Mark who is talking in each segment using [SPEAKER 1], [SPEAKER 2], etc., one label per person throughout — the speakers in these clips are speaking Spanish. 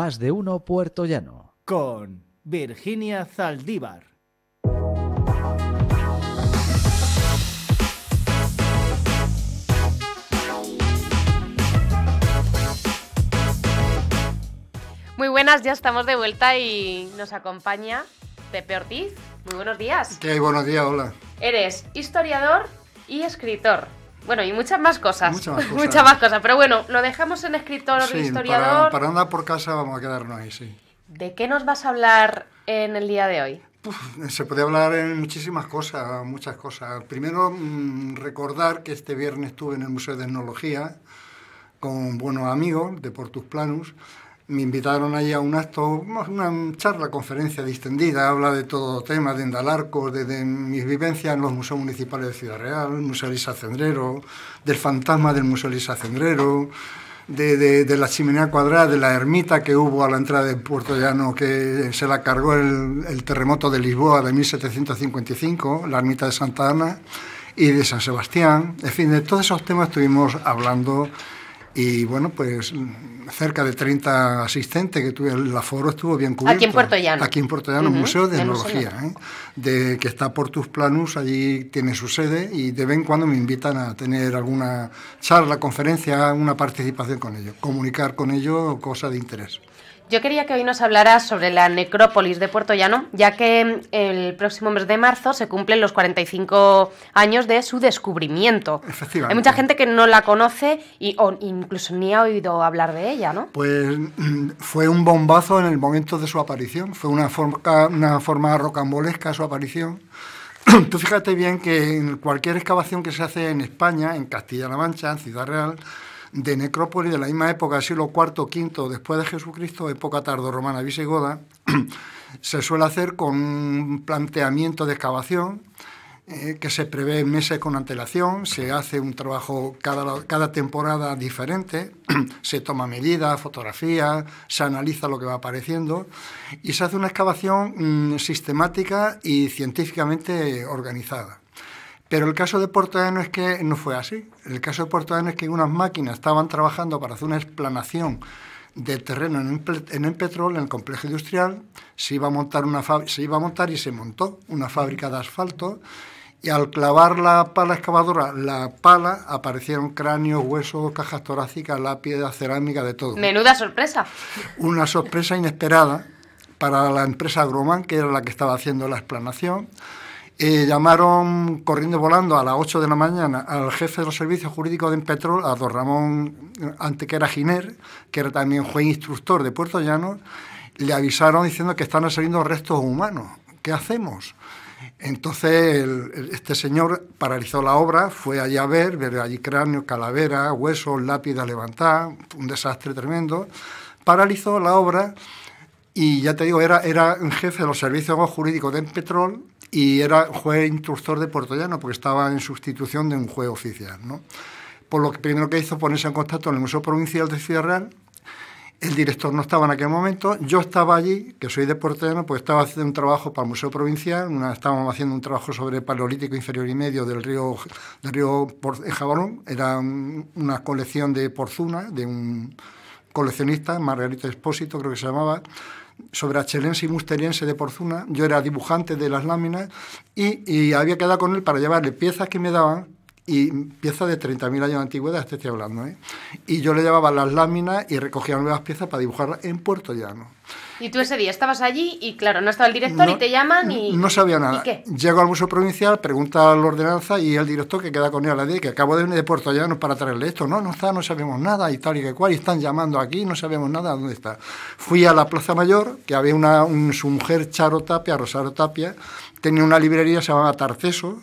[SPEAKER 1] Más de uno Puerto Llano.
[SPEAKER 2] Con Virginia Zaldívar.
[SPEAKER 1] Muy buenas, ya estamos de vuelta y nos acompaña Pepe Ortiz. Muy buenos días.
[SPEAKER 2] ¿Qué Buenos días, hola.
[SPEAKER 1] Eres historiador y escritor. Bueno, y muchas más cosas. Muchas más cosas. Pero bueno, lo dejamos en escritor, sí, historiador. Para, para
[SPEAKER 2] andar por casa vamos a quedarnos ahí, sí.
[SPEAKER 1] ¿De qué nos vas a hablar en el día de hoy?
[SPEAKER 2] Se puede hablar en muchísimas cosas, muchas cosas. Primero, mm, recordar que este viernes estuve en el Museo de Etnología con buenos amigos de Portus Planus me invitaron ahí a un acto, una charla, conferencia distendida, habla de todo tema, de Endalarcos, de, mis vivencias en los museos municipales de Ciudad Real, el Museo Elisa Cendrero, del fantasma del Museo Elisa Cendrero, de, de, la chimenea cuadrada, de la ermita que hubo a la entrada de Puerto Llano, que se la cargó el terremoto de Lisboa de 1755, la ermita de Santa Ana, y de San Sebastián, en fin, de todos esos temas estuvimos hablando y bueno, pues cerca de 30 asistentes que tuve, el aforo estuvo bien cubierto. Aquí en Puerto Llano. Aquí en Puerto Llano, Museo de, Tecnología, ¿eh? de, que está por tus Planus, allí tiene su sede y de vez en cuando me invitan a tener alguna charla, conferencia, una participación con ellos, comunicar con ellos cosa de interés
[SPEAKER 1] yo quería que hoy nos hablaras sobre la necrópolis de Puerto Llano, ya que mm, el próximo mes de marzo se cumplen los 45 años de su descubrimiento. Hay mucha gente que no la conoce y, incluso ni ha oído hablar de ella, ¿no?
[SPEAKER 2] Pues mm, fue un bombazo en el momento de su aparición, fue una forma, una forma rocambolesca su aparición. Tú fíjate bien que en cualquier excavación que se hace en España, en Castilla-La Mancha, en Ciudad Real, de necrópolis de la misma época, siglo IV, V después de Jesucristo, época tardorromana visigoda, se suele hacer con un planteamiento de excavación eh, que se prevé meses con antelación, se hace un trabajo cada, temporada diferente, se toma medidas, fotografías, se analiza lo que va apareciendo y se hace una excavación mm, sistemática y científicamente organizada. Pero el caso de Adeno es que no fue así. El caso de Adeno es que unas máquinas estaban trabajando para hacer una explanación de terreno en, el petróleo, en el complejo industrial. Se iba, a montar una se iba a montar y se montó una fábrica de asfalto. Y al clavar la pala excavadora, la pala, aparecieron cráneos, huesos, cajas torácicas, lápidas, cerámica, de todo.
[SPEAKER 1] Menuda sorpresa.
[SPEAKER 2] Una sorpresa inesperada para la empresa Groman, que era la que estaba haciendo la explanación. Eh, llamaron corriendo volando a las 8 de la mañana al jefe de los servicios jurídicos de Petrol... a don Ramón antes era Giner, que era también juez instructor de Puerto Llano, le avisaron diciendo que están saliendo restos humanos. ¿Qué hacemos? Entonces este señor paralizó la obra, fue allí a ver, ver allí cráneo, calavera, huesos, lápida levantadas, un desastre tremendo. Paralizó la obra y ya te digo, era, era jefe de los servicios jurídicos de Petrol y era juez instructor de Portollano porque estaba en sustitución de un juez oficial. ¿no? Por lo que primero que hizo ponerse en contacto en el Museo Provincial de Ciudad Real. El director no estaba en aquel momento, yo estaba allí, que soy de Portollano, pues estaba haciendo un trabajo para el Museo Provincial, estábamos haciendo un trabajo sobre el Paleolítico Inferior y Medio del río, del río eh, Jabalón, era una colección de porzuna... de un coleccionista, Margarita Espósito creo que se llamaba, ...sobre Achelense y musteriense de Porzuna, yo era dibujante de las láminas y había quedado con él para llevarle piezas que me daban y piezas de 30.000 años de antigüedad, te este estoy hablando. ¿eh? Y yo le llevaba las láminas y recogía nuevas piezas para dibujarlas en Puerto Llano.
[SPEAKER 1] Y tú ese día estabas allí y, claro, no estaba el director y te llaman y... No
[SPEAKER 2] sabía nada. ¿Y qué? Llego al Museo Provincial, pregunta a la ordenanza y el director que queda con él a la de que acabo de venir de Puerto Llano para traerle esto. No, no está, no sabemos nada y tal y que cual. Y están llamando aquí, no sabemos nada dónde está. Fui a la Plaza Mayor, que había una, su mujer Charo Tapia, Rosario Tapia, tenía una librería, se llamaba Tarceso,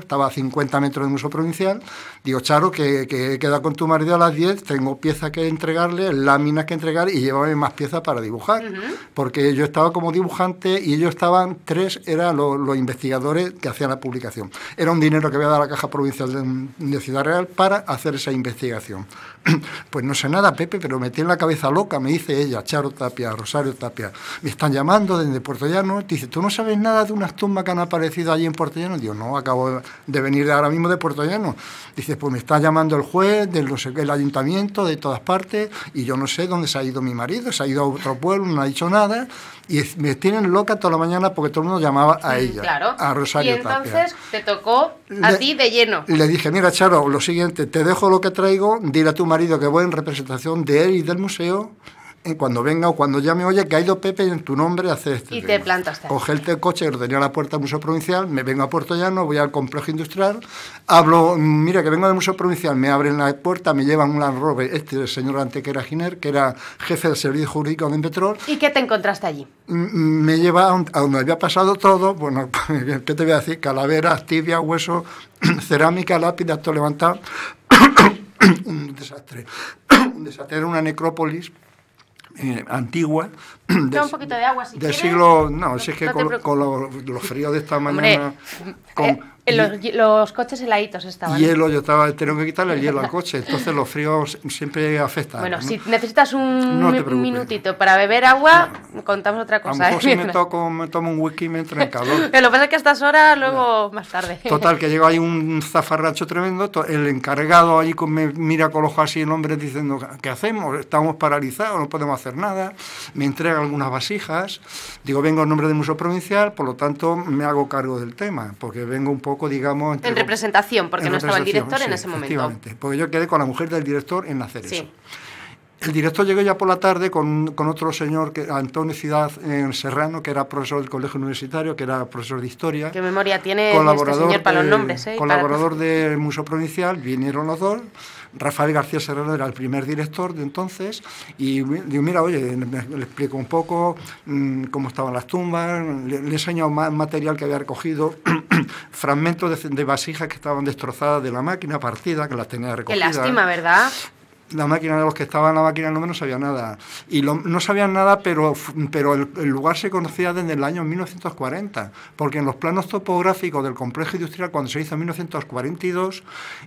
[SPEAKER 2] estaba a 50 metros del Museo Provincial. Digo, Charo, que, he quedado con tu marido a las 10, tengo piezas que entregarle, láminas que entregar y llévame más piezas para dibujar. Porque yo estaba como dibujante y ellos estaban, tres eran los, investigadores que hacían la publicación. Era un dinero que había dado la Caja Provincial de Ciudad Real para hacer esa investigación. Pues no sé nada, Pepe, pero me tiene la cabeza loca, me dice ella, Charo Tapia, Rosario Tapia. Me están llamando desde Puerto Llano. Dice, ¿tú no sabes nada de unas tumbas que han aparecido allí en Puerto Llano? Digo, no, acabo de venir ahora mismo de Puerto Llano. Dice, pues me está llamando el juez, del, el ayuntamiento, de todas partes, y yo no sé dónde se ha ido mi marido, se ha ido a otro pueblo, no ha dicho nada y me tienen loca toda la mañana porque todo el mundo llamaba a mm, ella, a Rosario Y entonces
[SPEAKER 1] te tocó a ti de lleno. Le
[SPEAKER 2] dije, mira, Charo, lo siguiente, te dejo lo que traigo, dile a tu marido que voy en representación de él y del museo eh, cuando venga o cuando me oye, que ha ido Pepe en tu nombre a hacer este
[SPEAKER 1] Y te plantas. Coge
[SPEAKER 2] el coche que lo tenía a la puerta del Museo Provincial, me vengo a Puerto Llano, voy al complejo industrial, hablo, mm, mira, que vengo del Museo Provincial, me abren la puerta, me llevan un Land este este el señor Antequera Giner, que era jefe del servicio jurídico de Petrol.
[SPEAKER 1] ¿Y qué te encontraste allí?
[SPEAKER 2] Mm, mm, me lleva a donde había pasado todo, bueno, pues, ¿qué te voy a decir? Calaveras, tibia, hueso, cerámica, lápida, todo levantado. un desastre. un desastre, era una necrópolis eh, antigua. un
[SPEAKER 1] poquito de agua, si siglo,
[SPEAKER 2] no, es que con, los, fríos de esta mañana...
[SPEAKER 1] Eh, con, los, coches heladitos estaban. ¿eh?
[SPEAKER 2] Hielo, yo estaba, tengo que quitarle el hielo al coche, entonces los fríos siempre afectan. Bueno, si
[SPEAKER 1] necesitas un minutito para beber agua, contamos otra cosa. A si me,
[SPEAKER 2] tomo un whisky me entra en calor. lo
[SPEAKER 1] que pasa es que a estas horas, luego más tarde. Total,
[SPEAKER 2] que llegó ahí un zafarracho tremendo, el encargado ahí con, me mira con ojo así el hombre diciendo, ¿qué hacemos? Estamos paralizados, no podemos hacer nada. Me entrega algunas vasijas. Digo, vengo en nombre del Museo Provincial, por lo tanto me hago cargo del tema, porque vengo un poco, digamos... En
[SPEAKER 1] representación, porque no estaba el director en ese momento.
[SPEAKER 2] Porque yo quedé con la mujer del director en hacer sí. eso. El director llegó ya por la tarde con, otro señor, que, Antonio Ciudad Serrano, que era profesor del Colegio Universitario, que era profesor de Historia. ¿Qué memoria tiene este colaborador señor para los nombres? Eh, colaborador del Museo Provincial, vinieron los dos. Rafael García Serrano era el primer director de entonces y digo, mira, oye, le explico un poco mm, cómo estaban las tumbas, le, he enseñado más material que había recogido, fragmentos de, vasijas que estaban destrozadas de la máquina partida, que las tenía recogidas. Qué lástima, ¿verdad? la máquina de los que estaban en la máquina del no sabía nada. Y no sabían nada, pero, pero el, lugar se conocía desde el año 1940, porque en los planos topográficos del complejo industrial, cuando se hizo en 1942,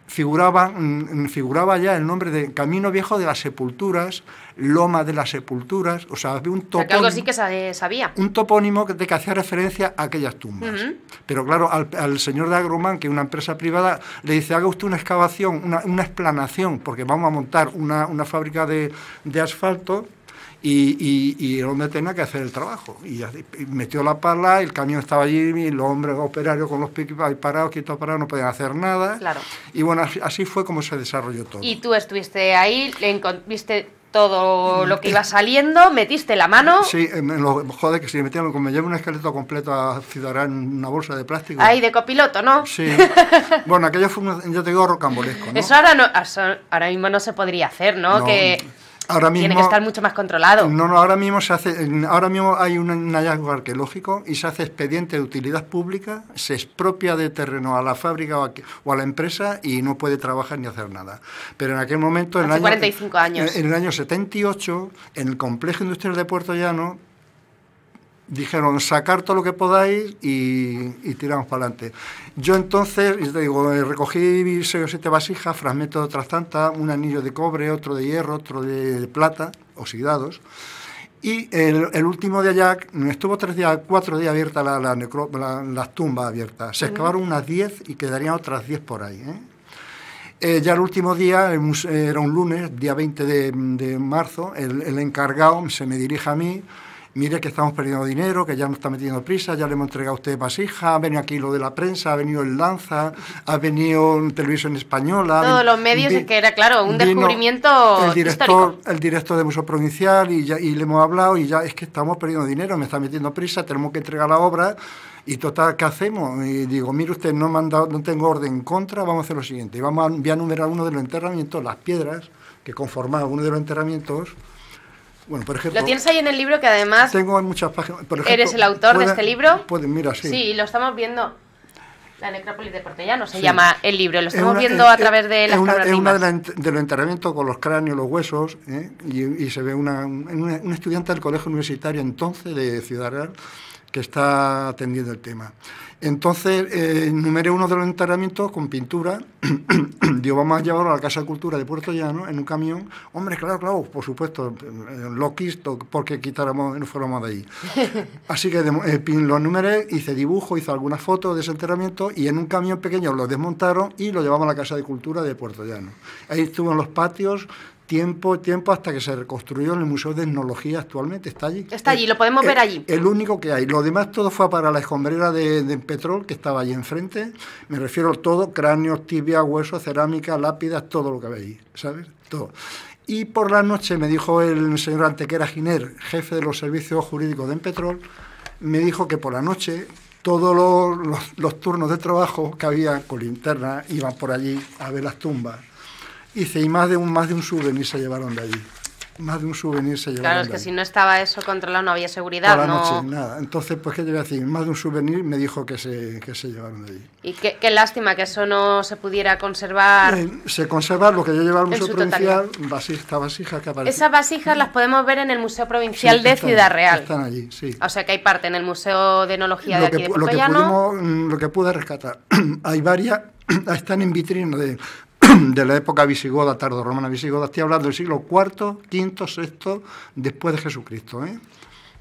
[SPEAKER 2] figuraba, mm, mm, figuraba ya el nombre de Camino Viejo de las Sepulturas Loma de las Sepulturas, o sea, de un topónimo...
[SPEAKER 1] que sabía.
[SPEAKER 2] Un topónimo de que hacía referencia a aquellas tumbas. Pero claro, al, señor de Agroman, que es una empresa privada, le dice, haga usted una excavación, una, explanación, porque vamos a montar una, fábrica de, asfalto y, y, y, tenga que hacer el trabajo. Y, metió la pala, el camión estaba allí, y los hombres operarios con los ahí parados, quietos parados, no podían hacer nada. Claro. Y bueno, así, fue como se desarrolló todo. Y
[SPEAKER 1] tú estuviste ahí, le viste todo mm, lo que eh. iba saliendo, metiste la mano.
[SPEAKER 2] Sí, eh, me lo, joder, que si me, tengo, me llevo una escaleta completa en una bolsa de plástico. Ahí,
[SPEAKER 1] de copiloto, ¿no? Sí.
[SPEAKER 2] bueno, aquello fue, un, yo te digo, rocambolesco. ¿no? Eso
[SPEAKER 1] ahora, no, ahora mismo no se podría hacer, no. Que tiene que estar
[SPEAKER 2] mucho más controlado. No, no, ahora mismo, se hace, ahora mismo hay un, hallazgo arqueológico y se hace expediente de utilidad pública, se expropia de terreno a la fábrica o a, la empresa y no puede trabajar ni hacer nada. Pero en aquel momento, en, 45 años. en el año 78, en el complejo industrial de Puerto Llano, dijeron sacar todo lo que podáis y, tiramos para adelante. Yo entonces, digo, eh, recogí seis o siete vasijas, fragmentos de otras tantas, un anillo de cobre, otro de hierro, otro de, plata, oxidados. Y el, último día ya... estuvo tres días, cuatro días abierta la, las tumbas abiertas. Se excavaron unas diez y quedarían otras diez por ahí. ¿eh? Eh, ya el último día, era un lunes, día 20 de, marzo, el, el encargado se me dirige a mí mire que estamos perdiendo dinero, que ya nos está metiendo prisa, ya le hemos entregado a usted vasija, ha venido aquí lo de la prensa, ha venido el Lanza, ha venido Televisión Española. Todos los medios, es que
[SPEAKER 1] era claro, un descubrimiento el director, histórico.
[SPEAKER 2] El director de Museo Provincial y, le hemos hablado y ya es que estamos perdiendo dinero, me está metiendo prisa, tenemos que entregar la obra. Y total, ¿qué hacemos? Y digo, mire usted, no, me no tengo orden en contra, vamos a hacer lo siguiente. Vamos a, voy a numerar uno de los enterramientos, las piedras que conformaban uno de los enterramientos, bueno, por ejemplo, lo tienes ahí en el libro que además... Tengo muchas páginas. ¿Eres el autor de este libro? Pueden, sí.
[SPEAKER 1] Sí, lo estamos viendo. La necrópolis de Portellano se llama el libro, lo estamos viendo a través de las es es una
[SPEAKER 2] de, los enterramientos con los cráneos, los huesos, ¿eh? y, se ve una, una, estudiante del colegio universitario entonces de Ciudad Real que está atendiendo el tema. Entonces, el eh, número uno de los enterramientos con pintura. Digo, vamos a llevarlo a la Casa de Cultura de Puerto Llano en un camión. Hombre, claro, claro, por supuesto, eh, lo quisto porque quitáramos, no fuéramos de ahí. Así que eh, los y hice dibujo, hice algunas fotos de ese enterramiento y en un camión pequeño lo desmontaron y lo llevamos a la Casa de Cultura de Puerto Llano. Ahí estuvo en los patios, tiempo, tiempo hasta que se reconstruyó en el Museo de Tecnología actualmente, está allí. Está allí, lo podemos eh, ver allí. El único que hay. Lo demás todo fue para la escombrera de, de Petrol, que estaba allí enfrente. Me refiero a todo, cráneos, tibia, huesos, cerámica, lápidas, todo lo que había allí, ¿sabes? Todo. Y por la noche me dijo el señor Antequera Giner, jefe de los servicios jurídicos de Petrol, me dijo que por la noche todos los, los turnos de trabajo que había con linterna iban por allí a ver las tumbas Hice, y más de, un, más de un souvenir se llevaron de allí. Más de un souvenir se llevaron. Claro, es que si
[SPEAKER 1] no estaba eso controlado no había seguridad. Por la noche,
[SPEAKER 2] nada. Entonces, pues, ¿qué te voy a decir? Más de un souvenir me dijo que se, se llevaron de allí.
[SPEAKER 1] Y qué, lástima que eso no se pudiera conservar. Eh,
[SPEAKER 2] se conserva lo que yo llevaba al Museo Provincial, vasija, vasija que aparece. Esas
[SPEAKER 1] vasijas las podemos ver en el Museo Provincial de Ciudad Real.
[SPEAKER 2] Están allí, sí.
[SPEAKER 1] O sea que hay parte en el Museo de Enología de aquí que, de lo que,
[SPEAKER 2] mm, lo que pude rescatar. hay varias están en vitrina de, de la época visigoda, romana visigoda, estoy hablando del siglo IV, V, VI después de Jesucristo. ¿eh?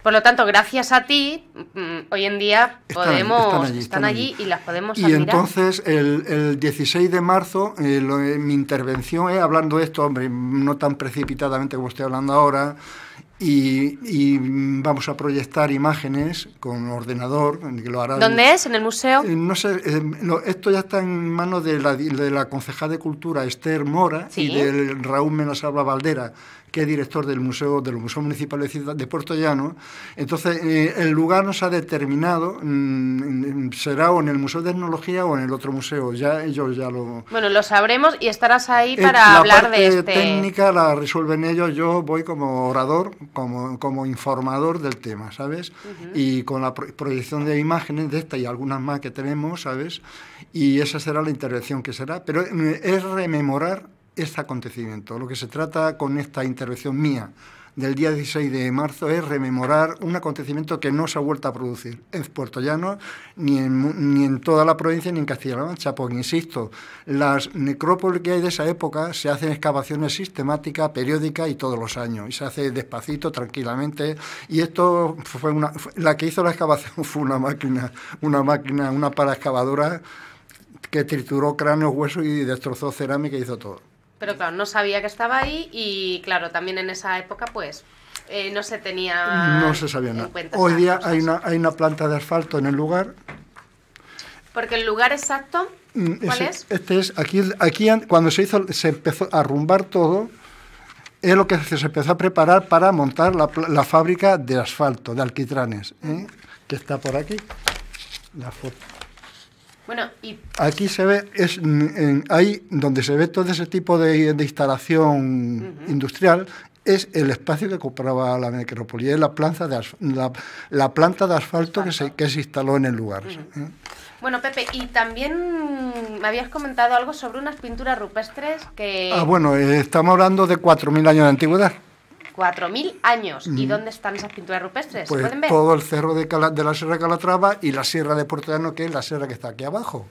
[SPEAKER 1] Por lo tanto, gracias a ti, mm, hoy en día podemos, están, allí, y las podemos y Y entonces,
[SPEAKER 2] el, 16 de marzo, eh, eh, mi intervención es hablando esto, hombre, no tan precipitadamente como estoy hablando ahora, y, vamos a proyectar imágenes con ordenador. ¿Dónde es? ¿En el museo? Eh, no sé, eh, esto ya está en manos de la, de de Cultura Esther Mora y del Raúl Menasalva Valdera, que es director del Museo, del museo de, de Puerto Llano. Entonces, eh, el lugar nos ha determinado, mm, mm, será o en el Museo de Tecnología o en el otro museo, ya ellos ya lo...
[SPEAKER 1] Bueno, lo sabremos y estarás ahí eh, para hablar de este... La técnica
[SPEAKER 2] la resuelven ellos, yo voy como orador, como, como informador del tema, ¿sabes? Y con la proyección de imágenes de esta y algunas más que tenemos, ¿sabes? Y esa será la intervención que será, pero mm, es rememorar este acontecimiento. Lo que se trata con esta intervención mía del día 16 de marzo es rememorar un acontecimiento que no se ha vuelto a producir en Puerto Llano, ni en, ni en toda la provincia, ni en Castilla-La Mancha, porque, insisto, las necrópolis que hay de esa época se hacen excavaciones sistemáticas, periódicas y todos los años, y se hace despacito, tranquilamente, y esto fue una... La que hizo la excavación fue una máquina, una máquina, una para excavadora que trituró cráneos, huesos y destrozó cerámica y hizo todo.
[SPEAKER 1] Pero claro, no sabía que estaba ahí y claro, también en esa época pues eh, no se tenía no se
[SPEAKER 2] sabía nada. Hoy día hay una, hay una planta de asfalto en el lugar.
[SPEAKER 1] Porque el lugar exacto,
[SPEAKER 2] mm, ¿cuál es? Este es, aquí, aquí cuando se hizo, se empezó a arrumbar todo, es lo que se empezó a preparar para montar la, fábrica de asfalto, de alquitranes, ¿eh? que está por aquí, la foto. Bueno, y... Aquí se ve, es ahí donde se ve todo ese tipo de, instalación industrial, es el espacio que compraba la necrópolis, es la, planta de, la, planta de asfalto que se, que se, instaló en el lugar.
[SPEAKER 1] Bueno, Pepe, y también me habías comentado algo sobre unas pinturas rupestres que... Ah, bueno,
[SPEAKER 2] eh, estamos hablando de 4.000 años de antigüedad.
[SPEAKER 1] 4.000 años. ¿Y dónde están esas pinturas rupestres? Pues ¿Pueden ver? todo
[SPEAKER 2] el cerro de, la Sierra de Calatrava y la Sierra de Portellano, que es la sierra que está aquí abajo.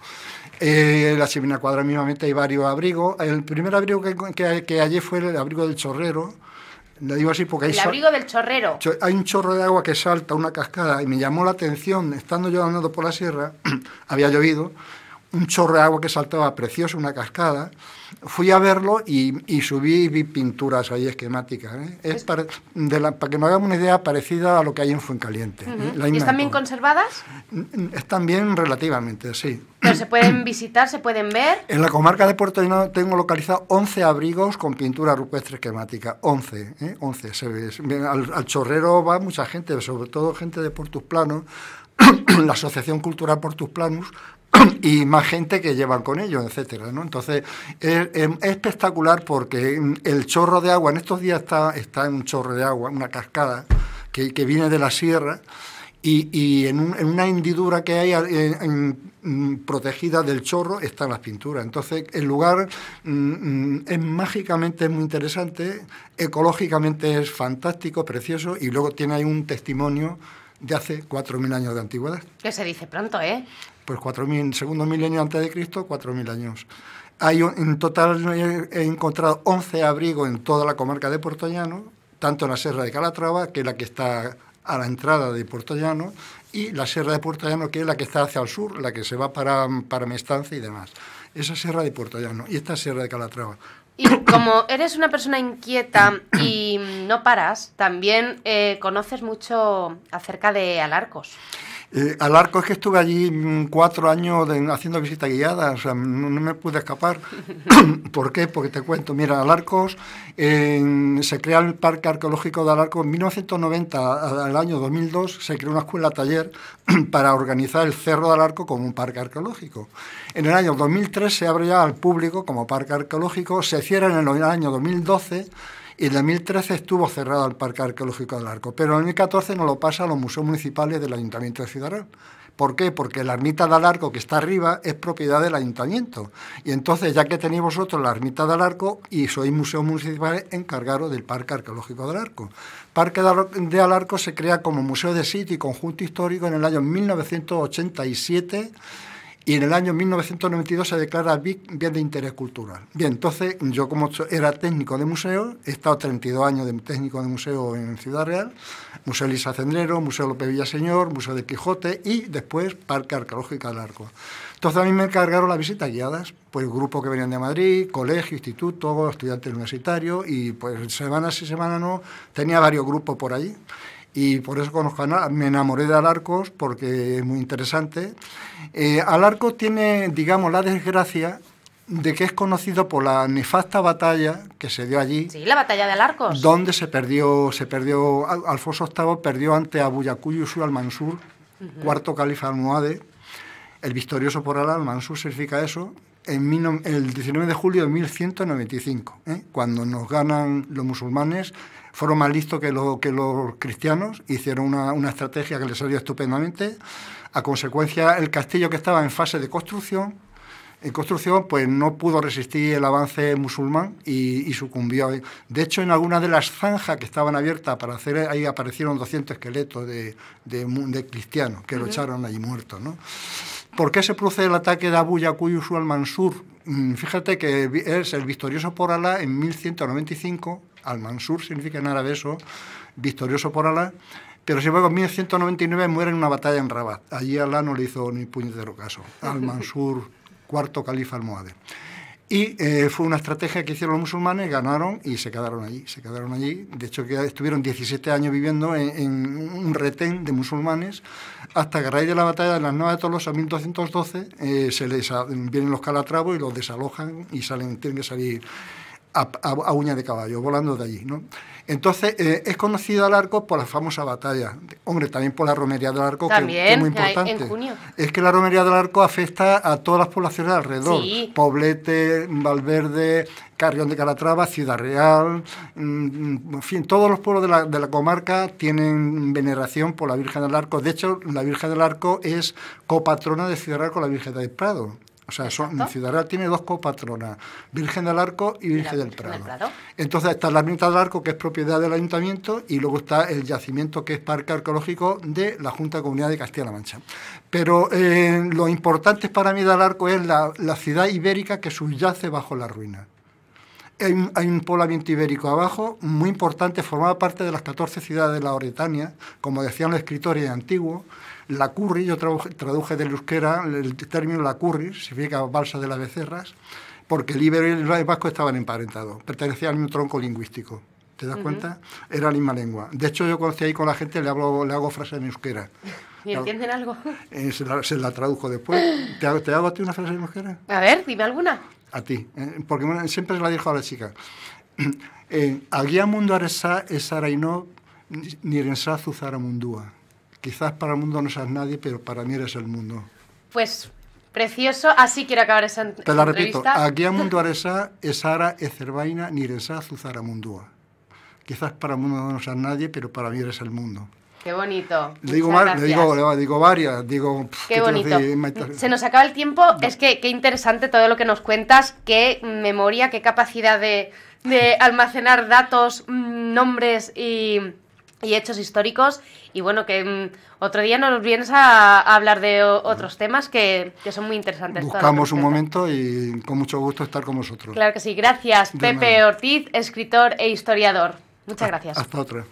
[SPEAKER 2] Eh, la Semina Cuadra mismamente hay varios abrigos. El primer abrigo que, que, hallé fue el abrigo del Chorrero, le digo así porque hay... El abrigo
[SPEAKER 1] del chorrero.
[SPEAKER 2] Hay un chorro de agua que salta, una cascada, y me llamó la atención, estando yo andando por la sierra, había llovido, un chorro de agua que saltaba precioso, una cascada. Fui a verlo y, subí y vi pinturas ahí esquemáticas. ¿eh? Es para, de la, que nos hagamos una idea parecida a lo que hay en Fuencaliente. ¿eh? ¿Y están
[SPEAKER 1] bien conservadas?
[SPEAKER 2] Están bien relativamente, sí.
[SPEAKER 1] ¿Pero se pueden visitar, se pueden ver?
[SPEAKER 2] En la comarca de Puerto Llano tengo localizado 11 abrigos con pintura rupestre esquemática. 11, 11. ¿eh? Se ve. Al, chorrero va mucha gente, sobre todo gente de Portus Planos, la Asociación Cultural Portus Planus y más gente que llevan con ellos, etcétera, ¿no? Entonces, es, espectacular porque el chorro de agua, en estos días está, está en un chorro de agua, una cascada, que, que viene de la sierra, y, y en, una hendidura que hay eh, en, mm, protegida del chorro están las pinturas. Entonces, el lugar mm, mm, es mágicamente muy interesante, ecológicamente es fantástico, precioso, y luego tiene ahí un testimonio de hace 4.000 años de antigüedad.
[SPEAKER 1] Que se dice pronto, ¿eh?
[SPEAKER 2] Pues 4.000, segundo milenio antes de Cristo, 4.000 años. Hay en total he encontrado 11 abrigos en toda la comarca de Portollano, tanto en la Sierra de Calatrava, que es la que está a la entrada de Portollano, y la Sierra de Portollano, que es la que está hacia el sur, la que se va para, para Mestanza y demás esa Sierra de Puerto Llano y esta Sierra de Calatrava.
[SPEAKER 1] Y como eres una persona inquieta y no paras, también eh, conoces mucho acerca de Alarcos.
[SPEAKER 2] Eh, al arco es que estuve allí mm, cuatro años haciendo visitas guiadas, no, me pude escapar. ¿Por qué? Porque te cuento, mira, Alarcos se crea el Parque Arqueológico de Alarcos en 1990, al año 2002 se creó una escuela taller para organizar el Cerro de Alarco como un parque arqueológico. En el año 2003 se abre ya al público como parque arqueológico, se cierra en el año 2012 y en 2013 estuvo cerrado el Parque Arqueológico del Arco, pero en 2014 no lo pasa a los museos municipales del Ayuntamiento de Ciudad Real. ¿Por qué? Porque la ermita del arco que está arriba es propiedad del ayuntamiento. Y entonces, ya que tenéis vosotros la ermita del arco y sois museos municipales, encargaros del Parque Arqueológico del Arco. Parque de Alarco se crea como museo de sitio y conjunto histórico en el año 1987 y en el año 1992 se declara bien de interés cultural. Bien, entonces yo como era técnico de museo, he estado 32 años de técnico de museo en Ciudad Real, Museo Elisa Cendrero, Museo López Villaseñor, Museo de Quijote y después Parque Arqueológico del Arco. Entonces a mí me encargaron las visitas guiadas, pues grupos que venían de Madrid, colegio, instituto, estudiantes universitarios y pues semana sí, semana no, tenía varios grupos por ahí y por eso me enamoré de Alarcos porque es muy interesante. Eh, Alarcos tiene, digamos, la desgracia de que es conocido por la nefasta batalla que se dio allí. Sí, la
[SPEAKER 1] batalla de Alarcos. Donde
[SPEAKER 2] se perdió, se perdió, Alfonso VIII perdió ante Abu Yusuf al-Mansur, cuarto califa almohade. El victorioso por al-Mansur significa eso, en el 19 de julio de 1195, ¿eh? cuando nos ganan los musulmanes fueron más listos que, lo, los cristianos, hicieron una, estrategia que les salió estupendamente. A consecuencia, el castillo que estaba en fase de construcción, en construcción, pues no pudo resistir el avance musulmán y, sucumbió. De hecho, en algunas de las zanjas que estaban abiertas para hacer, ahí aparecieron 200 esqueletos de, cristianos que lo echaron allí muertos. ¿no? ¿Por qué se produce el ataque de Abu Yacuy al Mansur? Mm, fíjate que es el victorioso por Alá en 1195 al-Mansur significa en árabe eso, victorioso por Alá, pero si embargo en 1199 muere en una batalla en Rabat. Allí Alá no le hizo ni puñetero caso. Al-Mansur, cuarto califa almohade. Y eh, fue una estrategia que hicieron los musulmanes, ganaron y se quedaron allí. Se quedaron allí. De hecho, que estuvieron 17 años viviendo en, un retén de musulmanes, hasta que a raíz de la batalla de las Nuevas de Tolosa, 1212, eh, se les, vienen los calatravos y los desalojan y salen, tienen que salir a, a, uña de caballo, volando de allí. ¿no? Entonces, eh, es conocido arco por la famosa batalla. Hombre, también por la romería del arco, que, es muy importante. Es que la romería del arco afecta a todas las poblaciones alrededor. Poblete, Valverde, Carrión de Calatrava, Ciudad Real, mm, en fin, todos los pueblos de la, de la, comarca tienen veneración por la Virgen del Arco. De hecho, la Virgen del Arco es copatrona de Ciudad Real con la Virgen del Prado. O sea, ciudad tiene dos copatronas, Virgen del Arco y Virgen del pues, Prado. Entonces está la ermita del Arco, que es propiedad del ayuntamiento, y luego está el yacimiento, que es parque arqueológico de la Junta Comunidad de Castilla-La Mancha. Pero eh, lo importante para mí del Arco es la, ciudad ibérica que subyace bajo la ruina. Hay un, hay poblamiento ibérico abajo muy importante, formaba parte de las 14 ciudades de la Oretania, como decían los escritores antiguos, la curry, yo traduje del euskera el término la curry, significa balsa de las becerras, porque el ibero y el vasco estaban emparentados, pertenecían al mismo tronco lingüístico. ¿Te das cuenta? Era la misma lengua. De hecho, yo conocí ahí con la gente le, hablo, le hago frases en euskera.
[SPEAKER 1] ¿Y entienden algo?
[SPEAKER 2] Eh, se, la, tradujo después. ¿Te hago, a ti una frase en euskera?
[SPEAKER 1] A ver, dime alguna.
[SPEAKER 2] A ti, eh, porque siempre se la dijo a la chica. Eh, es esara aresa no nirensa zuzara mundua. Quizás para el mundo no seas nadie, pero para mí eres el mundo.
[SPEAKER 1] Pues precioso, así quiero acabar esa entrevista. Te la repito, aquí a Mundo
[SPEAKER 2] Aresa es Ara Ezerbaina Niresa Zuzara Mundúa. Quizás para el mundo no seas nadie, pero para mí eres el mundo.
[SPEAKER 1] Qué bonito. Le digo,
[SPEAKER 2] digo, varias, digo... qué, bonito. Se
[SPEAKER 1] nos acaba el tiempo. Es que qué interesante todo lo que nos cuentas, qué memoria, qué capacidad de almacenar datos, mm, nombres y y hechos históricos. Y bueno, que mm, otro día nos vienes a, hablar de otros temas que, que, son muy interesantes. Buscamos un
[SPEAKER 2] momento y con mucho gusto estar con vosotros. Claro
[SPEAKER 1] que sí. Gracias, Pepe Ortiz, escritor e historiador. Muchas ah, gracias.
[SPEAKER 2] Hasta otra.